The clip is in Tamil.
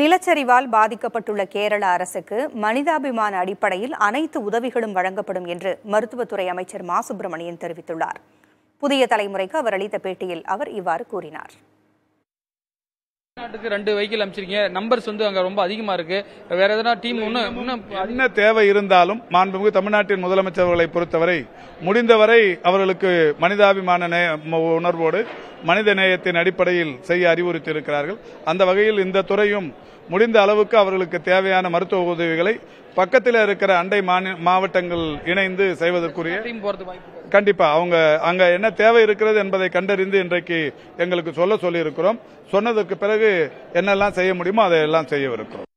நிலச்சரிவால் பாதிக்கப்பட்டுள்ள கேரள அரசுக்கு மனிதாபிமான அடிப்படையில் அனைத்து உதவிகளும் வழங்கப்படும் என்று மருத்துவத்துறை அமைச்சர் மா சுப்பிரமணியன் தெரிவித்துள்ளார் புதிய தலைமுறைக்கு அவர் அளித்த பேட்டியில் அவர் இவ்வாறு கூறினார் தமிழ்நாட்டுக்கு ரெண்டு வெஹிக்கிள் அமைச்சிருக்கீங்க நம்பர்ஸ் வந்து அங்கே ரொம்ப அதிகமாக இருக்கு வேற எதனா டீம் இன்னும் என்ன தேவை இருந்தாலும் மாண்புமிகு தமிழ்நாட்டின் முதலமைச்சர்களை பொறுத்தவரை முடிந்தவரை அவர்களுக்கு மனிதாபிமான உணர்வோடு மனித நேயத்தின் அடிப்படையில் செய்ய அறிவுறுத்தியிருக்கிறார்கள் அந்த வகையில் இந்த துறையும் முடிந்த அளவுக்கு அவர்களுக்கு தேவையான மருத்துவ உதவிகளை பக்கத்தில் இருக்கிற அண்டை மாவட்டங்கள் இணைந்து செய்வதற்குரிய கண்டிப்பா அவங்க அங்க என்ன தேவை இருக்கிறது என்பதை கண்டறிந்து இன்றைக்கு எங்களுக்கு சொல்ல சொல்லி இருக்கிறோம் சொன்னதற்கு பிறகு என்னெல்லாம் செய்ய முடியுமோ அதையெல்லாம் செய்யவிருக்கிறோம்